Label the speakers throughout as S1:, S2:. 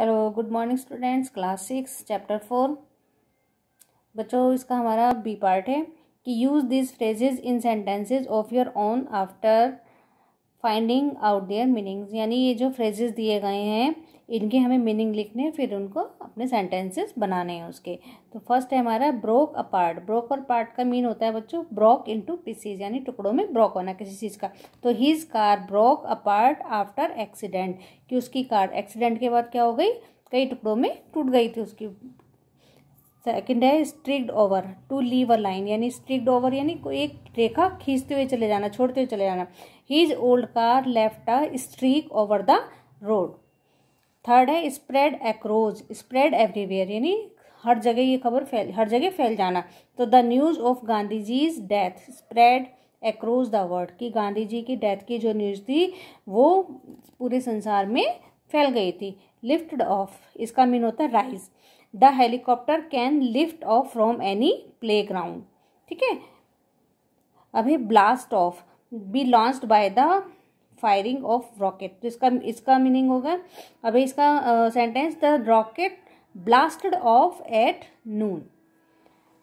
S1: hello good morning students class six chapter four बच्चों इसका हमारा बी पार्ट है कि use this phrases in sentences of your own after finding out their meanings यानी ये जो फ्रेजेज दिए गए हैं इनके हमें मीनिंग लिखने हैं फिर उनको अपने सेंटेंसेस बनाने हैं उसके तो फर्स्ट है हमारा broke apart broke apart का मीन होता है बच्चों ब्रोक इनटू पीसीज यानी टुकड़ों में ब्रोक होना किसी चीज़ का तो his car broke apart after accident कि उसकी कार एक्सीडेंट के बाद क्या हो गई कई टुकड़ों में टूट गई थी उसकी सेकेंड है streaked over to leave a line यानी स्ट्रिक्ड ओवर यानी कोई एक रेखा खींचते हुए चले जाना छोड़ते हुए चले जाना his old car left a streak over the road third है स्प्रेड एक्रोज स्प्रेड एवरीवेयर यानी हर जगह ये खबर फैल हर जगह फैल जाना तो the news of Gandhi ji's death spread across the world कि गांधी जी की डेथ की जो न्यूज़ थी वो पूरे संसार में फैल गई थी लिफ्ट ऑफ इसका मीन होता है rise the helicopter can lift off from any playground ठीक है अभी blast off be launched by the firing of rocket तो इसका इसका मीनिंग होगा अभी इसका sentence the rocket blasted off at noon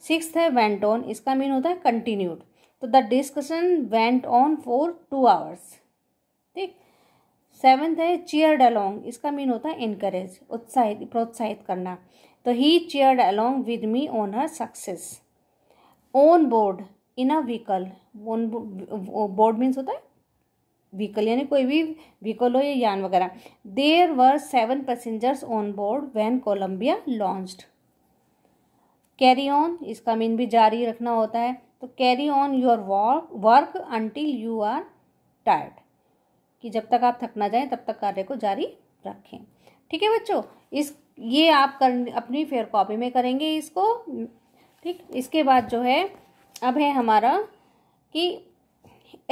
S1: six है वेंट ऑन इसका मीन होता है कंटिन्यूड तो the discussion went on for two hours ठीक सेवेंथ है चेयर्ड अलोंग इसका मीन होता है इनकरेज उत्साहित प्रोत्साहित करना तो he cheered along with me on her success on board in a vehicle on board means होता है व्हीकल यानी कोई भी व्हीकल हो या यान वगैरह there were seven passengers on board when Columbia launched carry on इसका मीन भी जारी रखना होता है तो carry on your work work until you are tired कि जब तक आप थकना जाएं तब तक कार्य को जारी रखें ठीक है बच्चों इस ये आप कर अपनी फेयर कॉपी में करेंगे इसको ठीक इसके बाद जो है अब है हमारा कि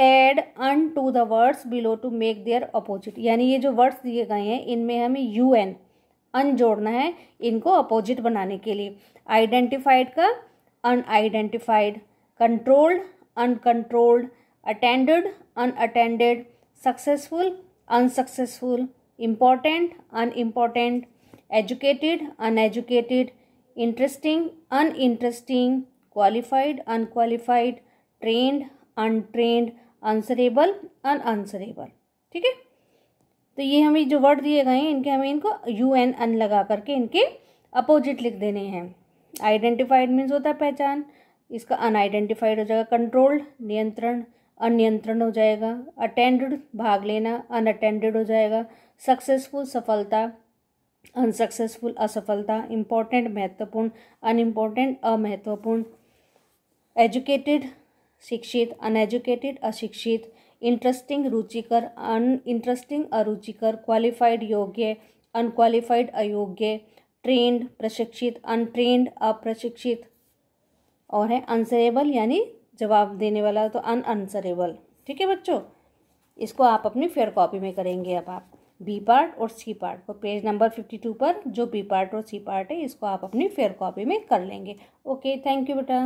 S1: add un to the words below to make their opposite यानी ये जो वर्ड्स दिए गए हैं इनमें हमें यू एन अन जोड़ना है इनको अपोजिट बनाने के लिए आइडेंटिफाइड का unidentified controlled uncontrolled attended unattended successful unsuccessful important unimportant educated uneducated interesting uninteresting qualified unqualified trained untrained answerable unanswerable ठीक है तो ये हमें जो वर्ड दिए गए हैं इनके हमें इनको यू एन अन लगा करके इनके अपोजिट लिख देने हैं आइडेंटिफाइड मीन्स होता है पहचान इसका अनआइडेंटिफाइड हो जाएगा कंट्रोल्ड नियंत्रण अनियंत्रण हो जाएगा अटेंडेड भाग लेना अनअटेंडेड हो जाएगा सक्सेसफुल सफलता अनसक्सेसफुल असफलता इम्पोर्टेंट महत्वपूर्ण अनइम्पोर्टेंट अमहत्वपूर्ण एजुकेटेड शिक्षित अनएजुकेटेड अशिक्षित इंटरेस्टिंग रुचिकर अन इंटरेस्टिंग अरुचिकर क्वालिफाइड योग्य अनक्वालिफाइड अयोग्य ट्रेंड प्रशिक्षित अनट्रेंड अप्रशिक्षित और है अनसरेबल यानी जवाब देने वाला तो अन ठीक है बच्चों इसको आप अपनी फेयर कॉपी में करेंगे अब आप बी पार्ट और सी पार्ट को पेज नंबर फिफ्टी टू पर जो बी पार्ट और सी पार्ट है इसको आप अपनी फेयर कॉपी में कर लेंगे ओके थैंक यू बेटा